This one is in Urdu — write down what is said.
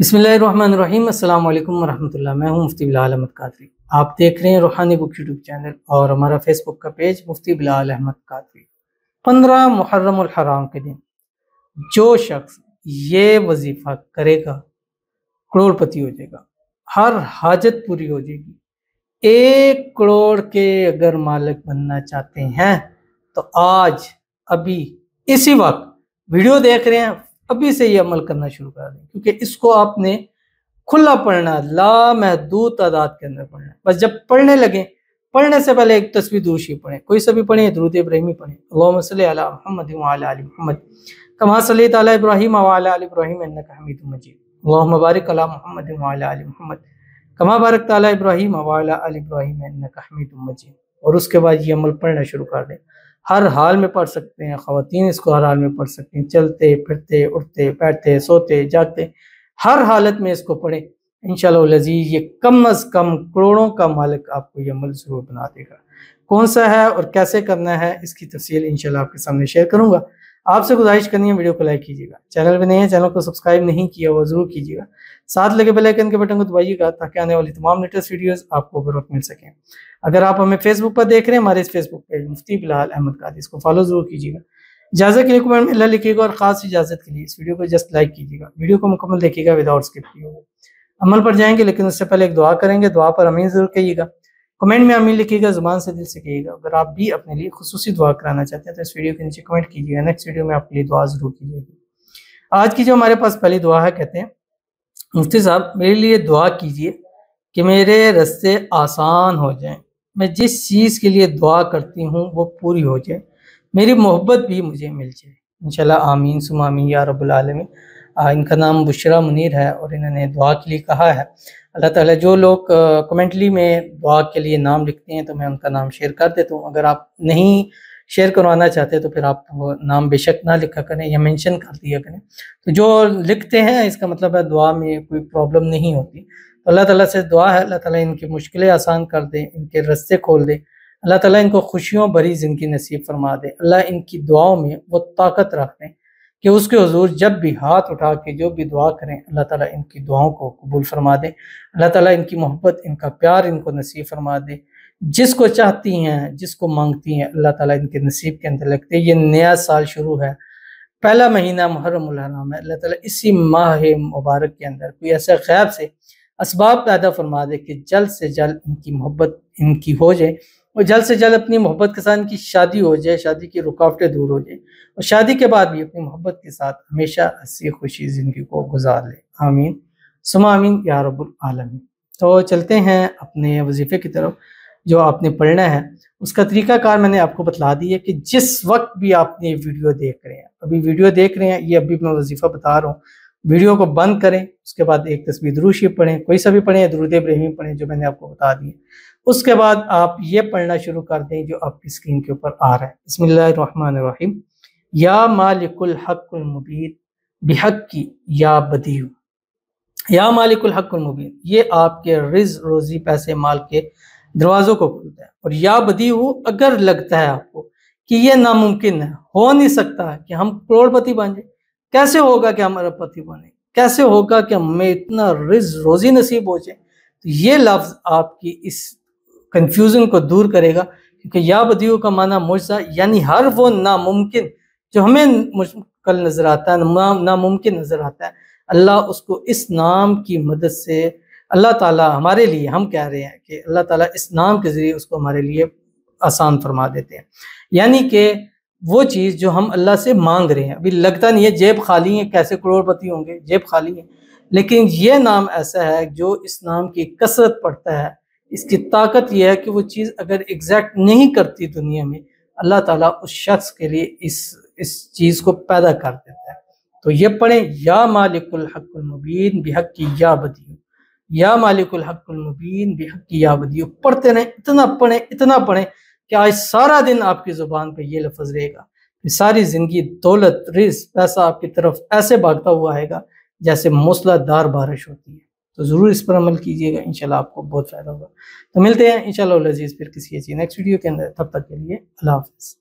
بسم اللہ الرحمن الرحیم السلام علیکم ورحمۃ اللہ میں ہوں مفتی بلال احمد قادری آپ دیکھ رہے ہیں روحانی بک یوٹیوب چینل اور ہمارا فیس بک کا پیج مفتی بلال احمد قادری پندرہ محرم الحرام کے دن جو شخص یہ وظیفہ کرے گا کروڑ پتی ہو جائے گا ہر حاجت پوری ہو جائے گی ایک کروڑ کے اگر مالک بننا چاہتے ہیں تو آج ابھی اسی وقت ویڈیو دیکھ رہے ہیں ابھی سے یہ عمل کرنا شروع کر دیں کیونکہ اس کو آپ نے کھلا پڑھنا لا محدود تعداد کے اندر پڑھنا بس جب پڑھنے لگیں پڑھنے سے پہلے ایک تصویر دوشی پڑھیں کوئی سبھی پڑھیں درود ابراہیمی پڑھیں اللہم صلی علی محمد وعلی علی محمد کما صلی تعالی ابراہیم وعلی علی ابراہیم انکا حمید مجید اللہم بارک علی محمد وعلی علی محمد کما بارک تعالی ابراہیم وعلی علی ابراہیم انکا حمید مجید اور اس کے بعد یہ عمل پڑھنا شروع کر دیں ہر حال میں پڑھ سکتے ہیں خواتین اس کو ہر حال میں پڑھ سکتے ہیں چلتے پھرتے اٹھتے بیٹھتے سوتے جاتے ہر حالت میں اس کو پڑھیں انشاءاللہ العزیز یہ کم از کم کروڑوں کا مالک آپ کو یہ عمل ضرور بنا دے گا کون سا ہے اور کیسے کرنا ہے اس کی تفصیل انشاءاللہ آپ کے سامنے شیئر کروں گا آپ سے گزارش کرنی ہے ویڈیو کو لائک کیجیے گا چینل بھی نہیں ہے چینل کو سبسکرائب نہیں کیا ہوا ضرور کیجیے گا ساتھ لگے بیل آئکن کے بٹن کو دبائیے گا تاکہ آنے والی تمام لیٹسٹ ویڈیوز آپ کو ضرورت مل سکیں اگر آپ ہمیں فیس بک پر دیکھ رہے ہیں ہمارے اس Facebook page Mufti Bilal Ahmad Qadri اس کو فالو ضرور کیجیے گا اجازت کے لیے اللہ لکھیے گا اور خاص اجازت کے لیے ویڈیو کو جسٹ لائک کیجیے گا ویڈیو کو مکمل دیکھیے گا وداؤٹ اسکپ کی ہو عمل پر جائیں گے لیکن اس سے پہلے ایک دعا کریں گے دعا پر امین ضرور کہیے گا کمنٹ میں آمین لکھیے گا زبان سے دل سے کہیے گا اگر آپ بھی اپنے لیے خصوصی دعا کرانا چاہتے ہیں تو اس ویڈیو کے نیچے کمنٹ کیجیے گا نیکسٹ ویڈیو میں آپ کے لیے دعا ضرور کیجیے گا آج کی جو ہمارے پاس پہلی دعا ہے کہتے ہیں مفتی صاحب میرے لیے دعا کیجیے کہ میرے رستے آسان ہو جائیں میں جس چیز کے لیے دعا کرتی ہوں وہ پوری ہو جائے میری محبت بھی مجھے مل جائے انشاءاللہ آمین سم آمین یا رب العالمین ان کا نام بشرا منیر ہے اور انہوں نے دعا کے لیے کہا ہے اللہ تعالیٰ جو لوگ کمنٹلی میں دعا کے لیے نام لکھتے ہیں تو میں ان کا نام شیئر کر دیتا ہوں اگر آپ نہیں شیئر کروانا چاہتے تو پھر آپ وہ نام بے شک نہ لکھا کریں یا مینشن کر دیا کریں تو جو لکھتے ہیں اس کا مطلب ہے دعا میں کوئی پرابلم نہیں ہوتی تو اللہ تعالیٰ سے دعا ہے اللہ تعالیٰ ان کی مشکلیں آسان کر دیں ان کے رستے کھول دیں اللہ تعالیٰ ان کو خوشیوں بھری زندگی نصیب فرما دے اللہ ان کی دعاؤں میں وہ طاقت رکھ دیں کہ اس کے حضور جب بھی ہاتھ اٹھا کے جو بھی دعا کریں اللہ تعالیٰ ان کی دعاؤں کو قبول فرما دے اللہ تعالیٰ ان کی محبت ان کا پیار ان کو نصیب فرما دے جس کو چاہتی ہیں جس کو مانگتی ہیں اللہ تعالیٰ ان کے نصیب کے اندر لگتے ہیں یہ نیا سال شروع ہے پہلا مہینہ محرم الحرام ہے اللہ تعالیٰ اسی ماہ مبارک کے اندر کوئی ایسے خیال سے اسباب پیدا فرما دے کہ جلد سے جلد ان کی محبت ان کی ہو جائے اور جلد سے جلد اپنی محبت کے ساتھ کی شادی ہو جائے شادی کی رکاوٹیں دور ہو جائے اور شادی کے بعد بھی اپنی محبت کے ساتھ ہمیشہ ہنسی خوشی زندگی کو گزار لے آمین آمین امین رب العالمین تو چلتے ہیں اپنے وظیفے کی طرف جو آپ نے پڑھنا ہے اس کا طریقہ کار میں نے آپ کو بتلا دی ہے کہ جس وقت بھی آپ یہ ویڈیو دیکھ رہے ہیں ابھی ویڈیو دیکھ رہے ہیں یہ ابھی میں وظیفہ بتا رہا ہوں ویڈیو کو بند کریں اس کے بعد ایک تصویر دروشی پڑھیں کوئی سا بھی پڑھیں درود ابراہیم پڑھیں جو میں نے آپ کو بتا دی اس کے بعد آپ یہ پڑھنا شروع کر دیں جو آپ کی اسکرین کے اوپر آ رہا ہے بسم اللہ الرحمن الرحیم یا مالک الحق المبین بحق کی یا بدیو یا مالک الحق المبین یہ آپ کے رز روزی پیسے مال کے دروازوں کو کھولتا ہے اور یا بدیو اگر لگتا ہے آپ کو کہ یہ ناممکن ہے ہو نہیں سکتا کہ ہم کروڑ پتی بن جائیں کیسے ہوگا کہ ہمارا پتی بنے کیسے ہوگا کہ ہمیں اتنا رز روزی نصیب ہو جائے تو یہ لفظ آپ کی اس کنفیوژن کو دور کرے گا کیونکہ یا بدیو کا معنی مجزہ یعنی ہر وہ ناممکن جو ہمیں مشکل نظر آتا ہے ناممکن نظر آتا ہے اللہ اس کو اس نام کی مدد سے اللہ تعالیٰ ہمارے لیے ہم کہہ رہے ہیں کہ اللہ تعالیٰ اس نام کے ذریعے اس کو ہمارے لیے آسان فرما دیتے ہیں یعنی کہ وہ چیز جو ہم اللہ سے مانگ رہے ہیں ابھی لگتا نہیں ہے جیب خالی ہیں کیسے کروڑ پتی ہوں گے جیب خالی ہیں لیکن یہ نام ایسا ہے جو اس نام کی کثرت پڑتا ہے اس کی طاقت یہ ہے کہ وہ چیز اگر ایگزیکٹ نہیں کرتی دنیا میں اللہ تعالیٰ اس شخص کے لیے اس اس چیز کو پیدا کر دیتا ہے تو یہ پڑھیں یا مالک الحق المبین بحق کی یا بدیو یا مالک الحق المبین بحق کی یا بدیو پڑھتے رہیں اتنا پڑھیں اتنا پڑھیں کہ آج سارا دن آپ کی زبان پہ یہ لفظ رہے گا کہ ساری زندگی دولت رز پیسہ آپ کی طرف ایسے بھاگتا ہوا آئے گا جیسے مسلح دار بارش ہوتی ہے تو ضرور اس پر عمل کیجیے گا انشاءاللہ آپ کو بہت فائدہ ہوگا تو ملتے ہیں انشاءاللہ اللہ عزیز پھر کسی نیکسٹ ویڈیو کے اندر تب تک کے لیے اللہ حافظ